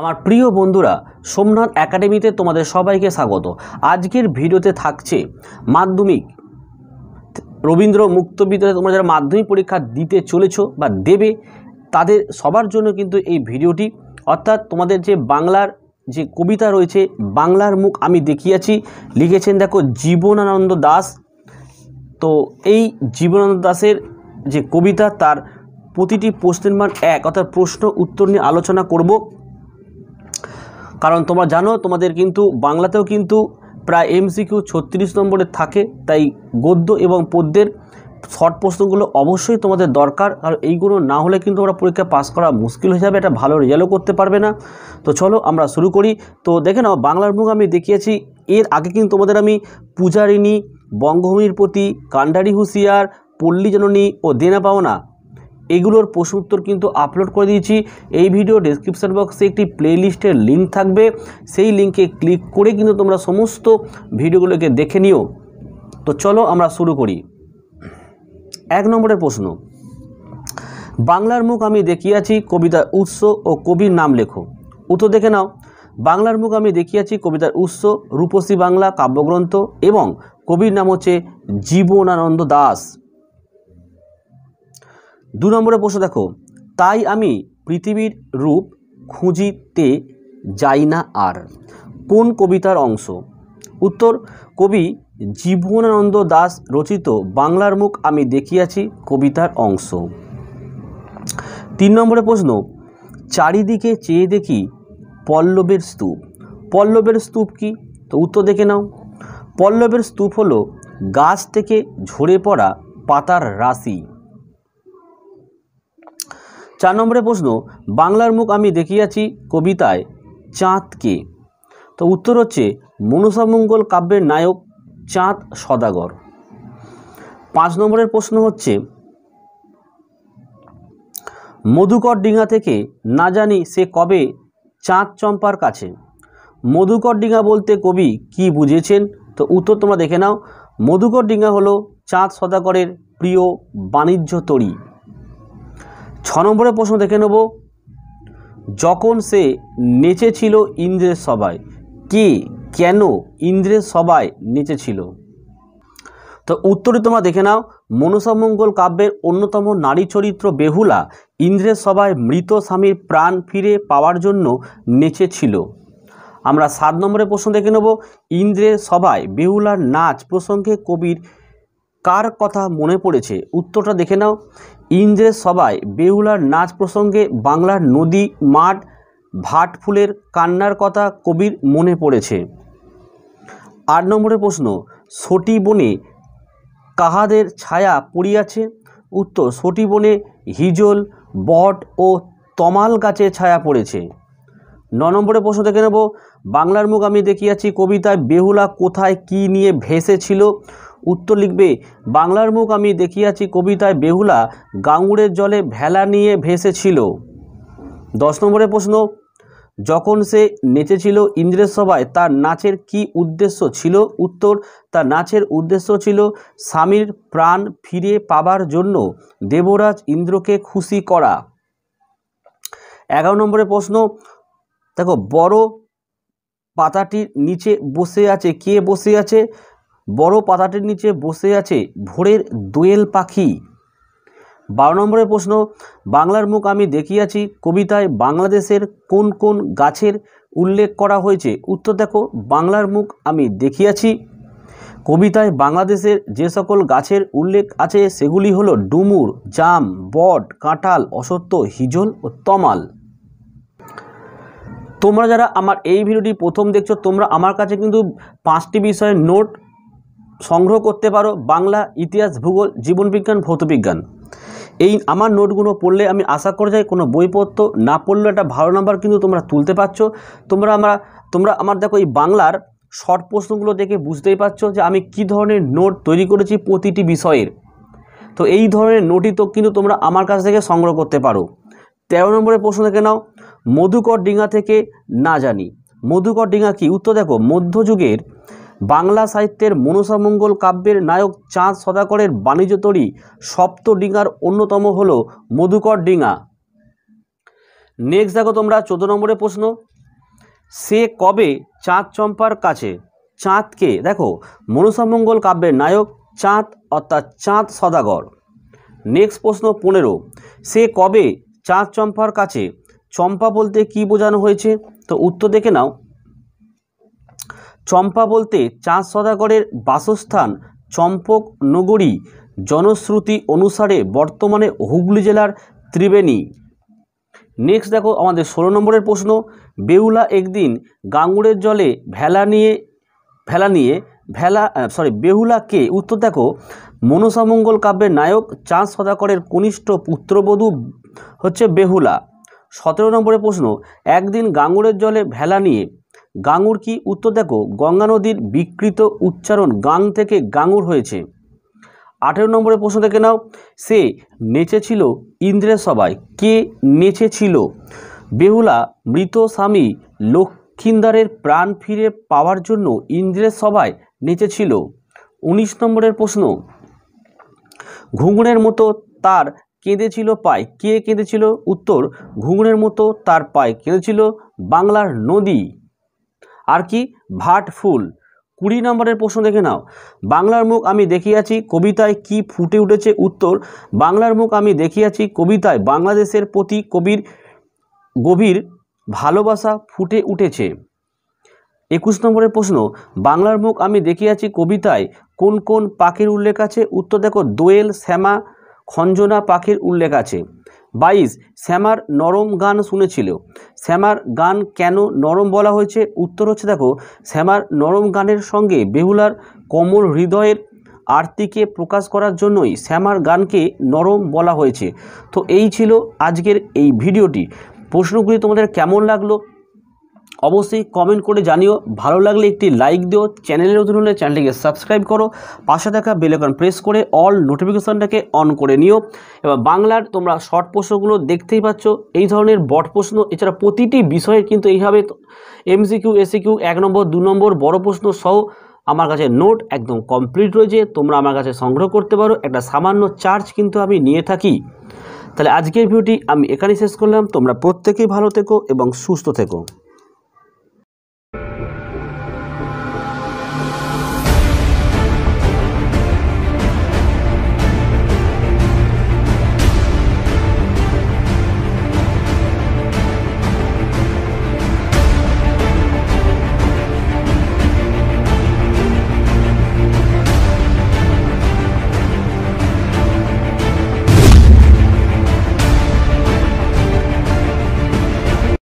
আমার প্রিয় বন্ধুরা সোমনাথ একাডেমিতে তোমাদের সবাইকে স্বাগত আজকের ভিডিওতে থাকছে মাধ্যমিক রবীন্দ্র মুক্ত বিদ্যালয়ে তোমরা যারা মাধ্যমিক পরীক্ষা দিতে চলেছ বা দেবে তাদের সবার জন্য কিন্তু এই ভিডিওটি অর্থাৎ তোমাদের যে বাংলার যে কবিতা রয়েছে বাংলার মুখ আমি দেখিয়াছি লিখেছেন দেখো জীবনানন্দ দাস তো এই জীবনানন্দ দাসের যে কবিতা তার প্রতিটি প্রশ্নের মান এক অর্থাৎ প্রশ্ন উত্তর নিয়ে আলোচনা করব কারণ তোমরা জানো তোমাদের কিন্তু বাংলাতেও কিন্তু প্রায় এমসিকিউ ছত্রিশ নম্বরে থাকে তাই গদ্য এবং পদ্যের শর্ট প্রশ্নগুলো অবশ্যই তোমাদের দরকার আর এইগুলো না হলে কিন্তু তোমরা পরীক্ষা পাস করা মুশকিল হয়ে যাবে এটা ভালো রেজাল্টও করতে পারবে না তো চলো আমরা শুরু করি তো দেখে নাও বাংলার মুখ আমি দেখিয়েছি এর আগে কিন্তু তোমাদের আমি পূজারিণী বঙ্গভূমির প্রতি কান্ডারি হুঁশিয়ার পল্লী জননী ও দেনা পাওনা এগুলোর প্রশ্ন উত্তর কিন্তু আপলোড করে দিয়েছি এই ভিডিও ডিসক্রিপশান বক্সে একটি প্লেলিস্টের লিঙ্ক থাকবে সেই লিঙ্কে ক্লিক করে কিন্তু তোমরা সমস্ত ভিডিওগুলোকে দেখে নিও তো চলো আমরা শুরু করি এক নম্বরের প্রশ্ন বাংলার মুখ আমি দেখিয়াছি কবিতার উৎস ও কবির নাম লেখো উত্তর দেখে নাও বাংলার মুখ আমি দেখিয়াছি কবিতার উৎস রূপসী বাংলা কাব্যগ্রন্থ এবং কবির নাম হচ্ছে জীবনানন্দ দাস দু নম্বরে প্রশ্ন দেখো তাই আমি পৃথিবীর রূপ খুঁজিতে যাই না আর কোন কবিতার অংশ উত্তর কবি জীবনানন্দ দাস রচিত বাংলার মুখ আমি দেখিয়াছি কবিতার অংশ তিন নম্বরে প্রশ্ন চারিদিকে চেয়ে দেখি পল্লবের স্তূপ পল্লবের স্তূপ কি তো উত্তর দেখে নাও পল্লবের স্তূপ হলো গাছ থেকে ঝরে পড়া পাতার রাশি চার নম্বরে প্রশ্ন বাংলার মুখ আমি দেখিয়াছি কবিতায় চাঁদ কে তো উত্তর হচ্ছে মনসামঙ্গল কাব্যের নায়ক চাঁদ সদাগর পাঁচ নম্বরের প্রশ্ন হচ্ছে মধুকর ডিঙা থেকে না জানি সে কবে চাঁদ চম্পার কাছে মধুকর ডিঙা বলতে কবি কি বুঝেছেন তো উত্তর তোমরা দেখে নাও মধুকর ডিঙ্গা হলো চাঁদ সদাগরের প্রিয় বাণিজ্য তরী ছ নম্বরে প্রশ্ন দেখে নেব যখন সে নেচেছিল ইন্দ্রের সবাই কে কেন ইন্দ্রের সবাই নেচেছিল তো উত্তরে তোমরা দেখে নাও মনসামঙ্গল কাব্যের অন্যতম নারী চরিত্র বেহুলা ইন্দ্রের সভায় মৃত স্বামীর প্রাণ ফিরে পাওয়ার জন্য নেচেছিল আমরা সাত নম্বরে প্রশ্ন দেখে নেব ইন্দ্রের সভায় বেহুলার নাচ প্রসঙ্গে কবির কার কথা মনে পড়েছে উত্তরটা দেখে নাও ইন্দ্রের সবাই বেহুলার নাচ প্রসঙ্গে বাংলার নদী মাঠ ভাট ফুলের কান্নার কথা কবির মনে পড়েছে আট নম্বরের প্রশ্ন সটি বনে কাহাদের ছায়া পড়িয়াছে উত্তর সটি বনে হিজল বট ও তমাল গাছে ছায়া পড়েছে ন নম্বরে প্রশ্ন দেখে নেব বাংলার মুখ আমি দেখিয়াছি কবিতায় বেহুলা কোথায় কি নিয়ে ভেসেছিল উত্তর লিখবে বাংলার মুখ আমি দেখিয়াছি কবিতায় বেহুলা গাঙ্গুড়ের জলে ভেলা নিয়ে ভেসেছিল দশ নম্বরের প্রশ্ন যখন সে নেচেছিল ইন্দ্রের সভায় তার নাচের কি উদ্দেশ্য ছিল উত্তর তার নাচের উদ্দেশ্য ছিল স্বামীর প্রাণ ফিরে পাবার জন্য দেবরাজ ইন্দ্রকে খুশি করা এগারো নম্বরের প্রশ্ন দেখো বড় পাতাটির নিচে বসে আছে কে বসে আছে বড় পাতাটির নিচে বসে আছে ভোরের দোয়েল পাখি বারো নম্বরের প্রশ্ন বাংলার মুখ আমি দেখিয়াছি কবিতায় বাংলাদেশের কোন কোন গাছের উল্লেখ করা হয়েছে উত্তর দেখো বাংলার মুখ আমি দেখিয়াছি কবিতায় বাংলাদেশের যে সকল গাছের উল্লেখ আছে সেগুলি হল ডুমুর জাম বট কাঁঠাল অসত্য হিজল ও তমাল তোমরা যারা আমার এই ভিডিওটি প্রথম দেখছো তোমরা আমার কাছে কিন্তু পাঁচটি বিষয়ের নোট সংগ্রহ করতে পারো বাংলা ইতিহাস ভূগোল জীবনবিজ্ঞান ভৌতবিজ্ঞান এই আমার নোটগুলো পড়লে আমি আশা করে যাই কোনো বই পড়তো না পড়লে একটা ভালো নাম্বার কিন্তু তোমরা তুলতে পারছো তোমরা আমরা তোমরা আমার দেখো এই বাংলার শর্ট প্রশ্নগুলো দেখে বুঝতেই পারছো যে আমি কি ধরনের নোট তৈরি করেছি প্রতিটি বিষয়ের তো এই ধরনের নোটই তো কিন্তু তোমরা আমার কাছ থেকে সংগ্রহ করতে পারো তেরো নম্বরের প্রশ্ন দেখে নাও মধুকর ডিঙা থেকে না জানি মধুকর ডিঙা কি উত্তর দেখো মধ্যযুগের বাংলা সাহিত্যের মনসামঙ্গল কাব্যের নায়ক চাঁদ সদাকরের বাণিজ্য তরী সপ্ত ডিঙার অন্যতম হল মধুকর ডিঙা নেক্সট দেখো তোমরা চোদ্দো নম্বরের প্রশ্ন সে কবে চাঁদ চম্পার কাছে চাঁদকে দেখো মনসামঙ্গল কাব্যের নায়ক চাঁদ অর্থাৎ চাঁদ সদাগর নেক্সট প্রশ্ন পনেরো সে কবে চাঁদ চম্পার কাছে চম্পা বলতে কি বোঝানো হয়েছে তো উত্তর দেখে নাও চম্পা বলতে চাঁদ সদাগরের বাসস্থান চম্পক নগরী জনশ্রুতি অনুসারে বর্তমানে হুগলি জেলার ত্রিবেণী নেক্সট দেখো আমাদের ষোলো নম্বরের প্রশ্ন বেউলা একদিন গাঙ্গুরের জলে ভেলা নিয়ে ভেলা নিয়ে ভেলা সরি বেহুলা কে উত্তর দেখো মনসামঙ্গল কাব্যের নায়ক চাঁদ সদাকরের কনিষ্ঠ পুত্রবধূ হচ্ছে বেহুলা সতেরো নম্বরের প্রশ্ন একদিন গাঙ্গুরের জলে ভেলা নিয়ে গাঙুর কি উত্তর দেখো গঙ্গা নদীর বিকৃত উচ্চারণ গাং থেকে গাঙুর হয়েছে আঠেরো নম্বরের প্রশ্ন দেখে নাও সে নেচেছিল ইন্দ্রের সভায় কে নেচেছিল বেহুলা মৃত স্বামী লক্ষিন্দারের প্রাণ ফিরে পাওয়ার জন্য ইন্দ্রের সভায় নেচেছিল উনিশ নম্বরের প্রশ্ন ঘুঙুরের মতো তার কেঁদেছিল পায় কে কেঁদেছিল উত্তর ঘুঙুরের মতো তার পায় কেঁদেছিল বাংলার নদী আর কি ভাট ফুল কুড়ি নম্বরের প্রশ্ন দেখে নাও বাংলার মুখ আমি দেখিয়াছি কবিতায় কি ফুটে উঠেছে উত্তর বাংলার মুখ আমি দেখিয়াছি কবিতায় বাংলাদেশের প্রতি কবির গভীর ভালোবাসা ফুটে উঠেছে একুশ নম্বরের প্রশ্ন বাংলার মুখ আমি দেখিয়াছি কবিতায় কোন কোন পাখির উল্লেখ আছে উত্তর দেখো দোয়েল শ্যামা খঞ্জনা পাখির উল্লেখ আছে বাইশ শ্যামার নরম গান শুনেছিল শ্যামার গান কেন নরম বলা হয়েছে উত্তর হচ্ছে দেখো শ্যামার নরম গানের সঙ্গে বেহুলার কোমল হৃদয়ের আরতিকে প্রকাশ করার জন্যই শ্যামার গানকে নরম বলা হয়েছে তো এই ছিল আজকের এই ভিডিওটি প্রশ্নগুলি তোমাদের কেমন লাগলো অবশ্যই কমেন্ট করে জানিও ভালো লাগলে একটি লাইক দিও চ্যানেলের নতুন হলে চ্যানেলটিকে সাবস্ক্রাইব করো পাশে থাকা বেলেকন প্রেস করে অল নোটিফিকেশানটাকে অন করে নিও এবার বাংলার তোমরা শর্ট প্রশ্নগুলো দেখতেই পাচ্ছ এই ধরনের বট প্রশ্ন এছাড়া প্রতিটি বিষয়ের কিন্তু এইভাবে এমসিকিউ এসিকিউ এক নম্বর দু নম্বর বড় প্রশ্ন সহ আমার কাছে নোট একদম কমপ্লিট রয়েছে তোমরা আমার কাছে সংগ্রহ করতে পারো একটা সামান্য চার্জ কিন্তু আমি নিয়ে থাকি তাহলে আজকের ভিডিওটি আমি এখানেই শেষ করলাম তোমরা প্রত্যেকেই ভালো থেকো এবং সুস্থ থেকো